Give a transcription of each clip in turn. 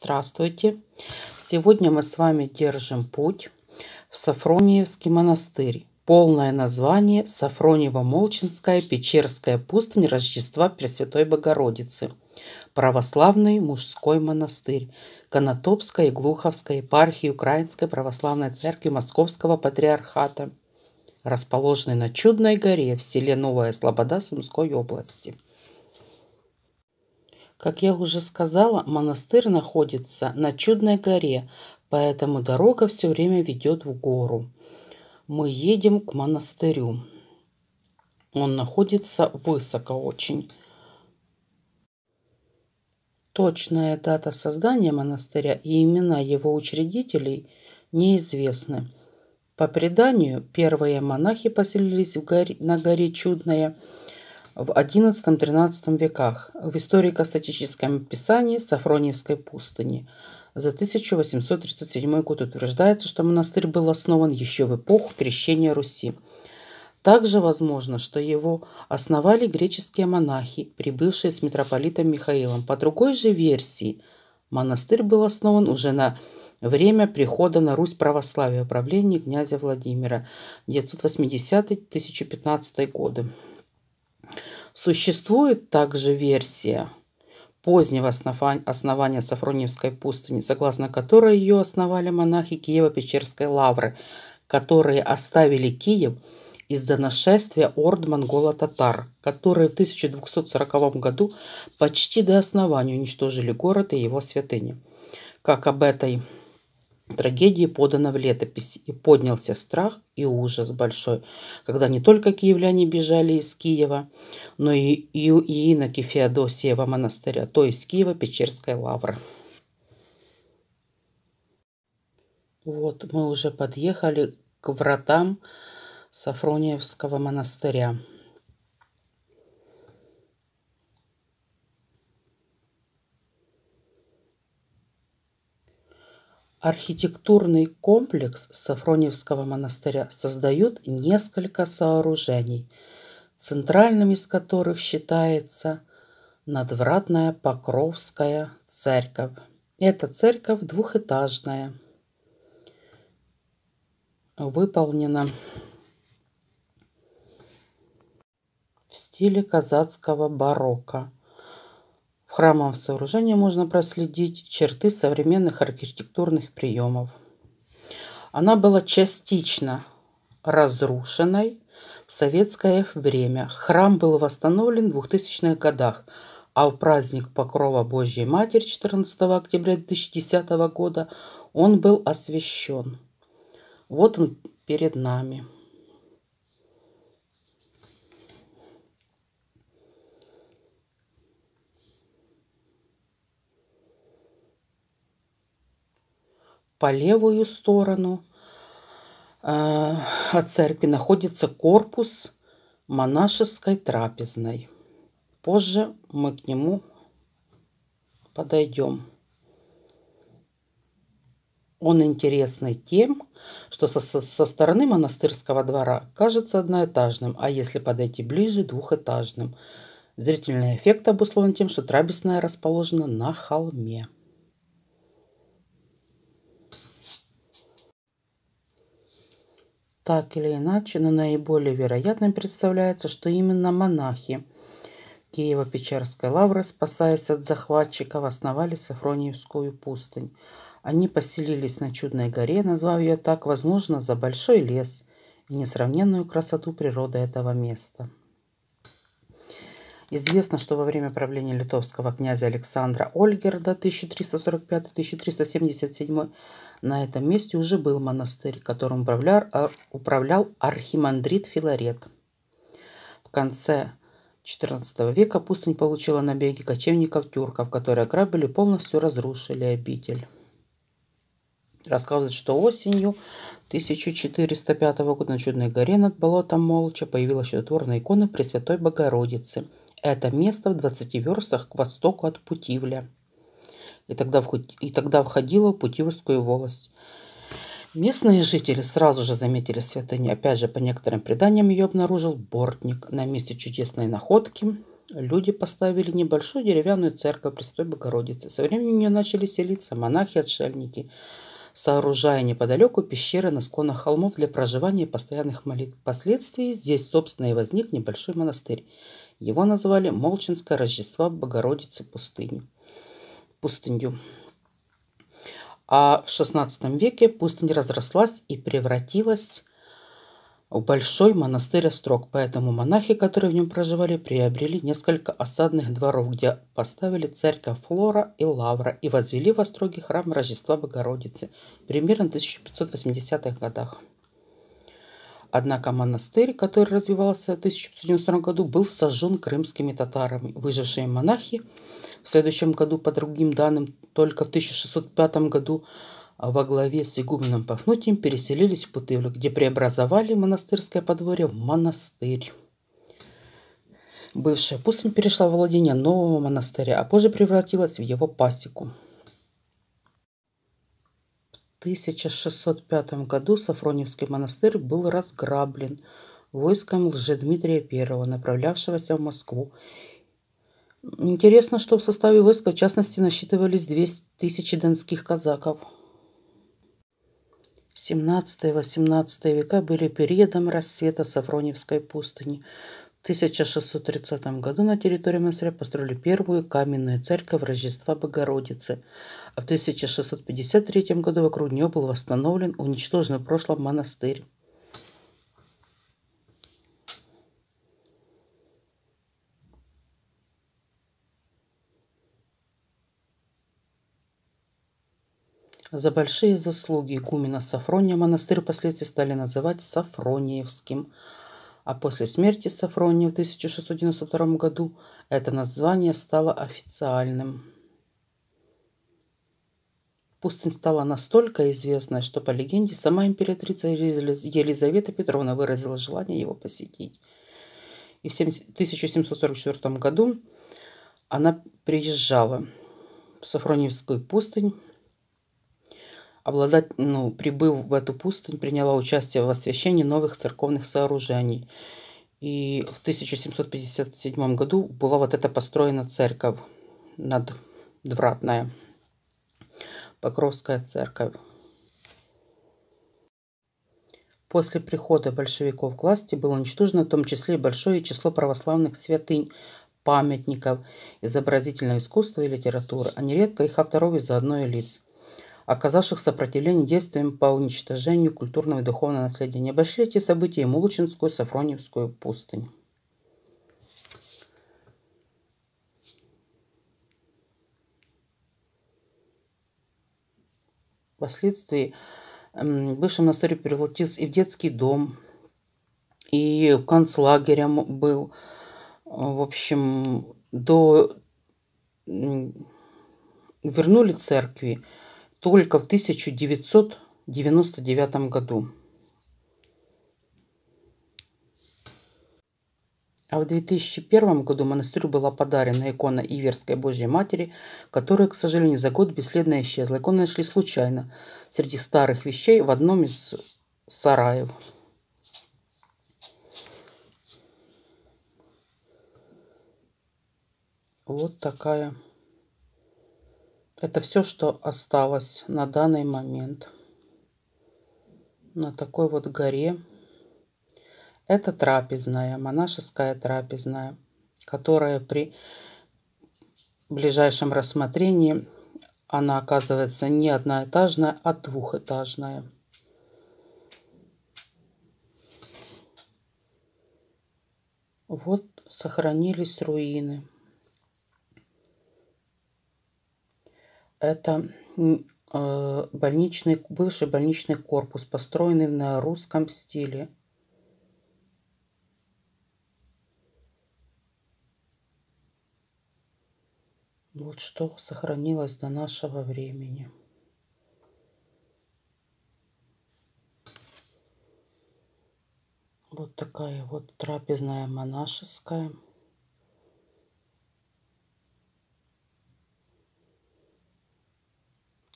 Здравствуйте! Сегодня мы с вами держим путь в Сафрониевский монастырь. Полное название Сафрониево-Молчинская Печерская пустынь Рождества Пресвятой Богородицы. Православный мужской монастырь Конотопской и Глуховской епархии Украинской Православной Церкви Московского Патриархата, расположенный на Чудной горе в селе Новая Слобода Сумской области – как я уже сказала, монастырь находится на чудной горе, поэтому дорога все время ведет в гору. Мы едем к монастырю. Он находится высоко очень. Точная дата создания монастыря и имена его учредителей неизвестны. По преданию, первые монахи поселились в горе, на горе Чудная – в XI-XIII веках в историко-статическом описании Сафрониевской пустыни. За 1837 год утверждается, что монастырь был основан еще в эпоху крещения Руси. Также возможно, что его основали греческие монахи, прибывшие с митрополитом Михаилом. По другой же версии, монастырь был основан уже на время прихода на Русь православия правления князя Владимира 980-1015 годы. Существует также версия позднего основания Сафрониевской пустыни, согласно которой ее основали монахи Киево-Печерской лавры, которые оставили Киев из-за нашествия орд монголо-татар, которые в 1240 году почти до основания уничтожили город и его святыни. Как об этой Трагедии подано в летописи, и поднялся страх и ужас большой, когда не только киевляне бежали из Киева, но и, и, и иноки Феодосиева монастыря, то есть Киева Печерской лавры. Вот мы уже подъехали к вратам Сафрониевского монастыря. Архитектурный комплекс Сафроневского монастыря создают несколько сооружений, центральным из которых считается надвратная Покровская церковь. Эта церковь двухэтажная, выполнена в стиле казацкого барокко. В храмовом сооружении можно проследить черты современных архитектурных приемов. Она была частично разрушенной в советское время. Храм был восстановлен в 2000-х годах, а в праздник Покрова Божьей Матери 14 октября 2010 года он был освящен. Вот он перед нами. по левую сторону э, от церкви находится корпус монашеской трапезной. Позже мы к нему подойдем. Он интересный тем, что со, со стороны монастырского двора кажется одноэтажным, а если подойти ближе – двухэтажным. Зрительный эффект обусловлен тем, что трапезная расположена на холме. Так или иначе, но наиболее вероятным представляется, что именно монахи Киево-Печерской лавры, спасаясь от захватчиков, основали Сафрониевскую пустынь. Они поселились на чудной горе, назвав ее так, возможно, за большой лес и несравненную красоту природы этого места. Известно, что во время правления литовского князя Александра Ольгерда 1345-1377 на этом месте уже был монастырь, которым управлял, а, управлял архимандрит Филарет. В конце XIV века пустынь получила набеги кочевников-тюрков, которые ограбили полностью разрушили обитель. Рассказывает, что осенью 1405 года на Чудной горе над болотом Молча появилась чудотворная икона Пресвятой Богородицы – это место в 20 верстах к востоку от Путивля. И тогда, и тогда входила в Путивльскую волость. Местные жители сразу же заметили святыню. Опять же, по некоторым преданиям ее обнаружил Бортник. На месте чудесной находки люди поставили небольшую деревянную церковь Престой Богородицы. Со временем нее начали селиться монахи-отшельники, сооружая неподалеку пещеры на склонах холмов для проживания постоянных молитв. Впоследствии здесь, собственно, и возник небольшой монастырь. Его назвали Молчинское Рождество Богородицы пустыню. пустынью. А в XVI веке пустынь разрослась и превратилась в большой монастырь острог, поэтому монахи, которые в нем проживали, приобрели несколько осадных дворов, где поставили церковь Флора и Лавра и возвели в остроге храм Рождества Богородицы примерно в 1580-х годах. Однако монастырь, который развивался в 1592 году, был сожжен крымскими татарами. Выжившие монахи в следующем году, по другим данным, только в 1605 году а, во главе с игуменом Пафнутием переселились в Путывлю, где преобразовали монастырское подворье в монастырь. Бывшая пустынь перешла в владение нового монастыря, а позже превратилась в его пасеку. 1605 году Сафроневский монастырь был разграблен войском Лжедмитрия I, направлявшегося в Москву. Интересно, что в составе войска, в частности, насчитывались 2000 донских казаков. 17-18 века были периодом рассвета Сафроневской пустыни. 1630 году на территории монастыря построили первую каменную церковь Рождества Богородицы, а в 1653 году вокруг нее был восстановлен уничтоженный в прошлом монастырь. За большие заслуги игумена Сафрония монастырь впоследствии стали называть Сафрониевским – а после смерти Сафрония в 1692 году это название стало официальным. Пустынь стала настолько известной, что, по легенде, сама императрица Елизавета Петровна выразила желание его посетить. И в 1744 году она приезжала в Сафрониевскую пустынь, обладать, ну, прибыв в эту пустынь, приняла участие в освящении новых церковных сооружений. И в 1757 году была вот эта построена церковь надвратная, Покровская церковь. После прихода большевиков к власти было уничтожено в том числе и большое число православных святынь, памятников, изобразительного искусства и литературы, а нередко их авторов и заодно и лиц – оказавших сопротивление действиям по уничтожению культурного и духовного наследия. Не обошли эти события и Мулочинскую, Сафроневскую пустынь. Впоследствии бывшим монастырь превратился и в детский дом, и в концлагерем был. В общем, до вернули церкви, только в 1999 году. А в 2001 году монастырю была подарена икона Иверской Божьей Матери, которая, к сожалению, за год бесследно исчезла. Икону нашли случайно среди старых вещей в одном из сараев. Вот такая это все, что осталось на данный момент. На такой вот горе. Это трапезная, монашеская трапезная, которая при ближайшем рассмотрении она оказывается не одноэтажная, а двухэтажная. Вот сохранились руины. Это э, больничный, бывший больничный корпус, построенный на русском стиле. Вот что сохранилось до нашего времени. Вот такая вот трапезная монашеская.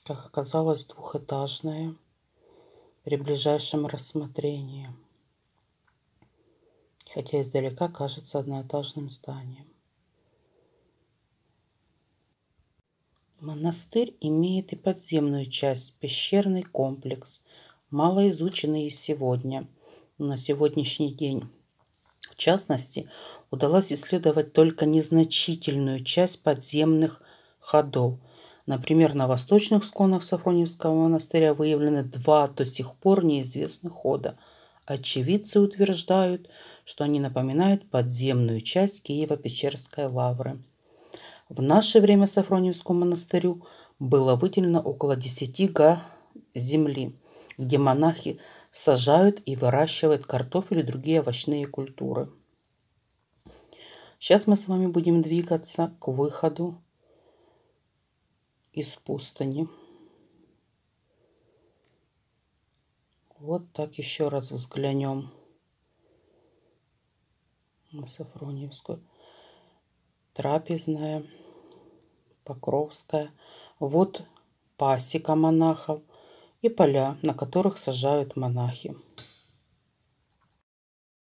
как оказалось, двухэтажное при ближайшем рассмотрении, хотя издалека кажется одноэтажным зданием. Монастырь имеет и подземную часть, пещерный комплекс, мало изученный сегодня, на сегодняшний день. В частности, удалось исследовать только незначительную часть подземных ходов – Например, на восточных склонах Сафроневского монастыря выявлены два до сих пор неизвестных хода. Очевидцы утверждают, что они напоминают подземную часть Киево-Печерской лавры. В наше время Сафроневскому монастырю было выделено около 10 га земли, где монахи сажают и выращивают картофель и другие овощные культуры. Сейчас мы с вами будем двигаться к выходу из пустыни. Вот так еще раз взглянем на Сафрониевскую. Трапезная, Покровская. Вот пасека монахов и поля, на которых сажают монахи.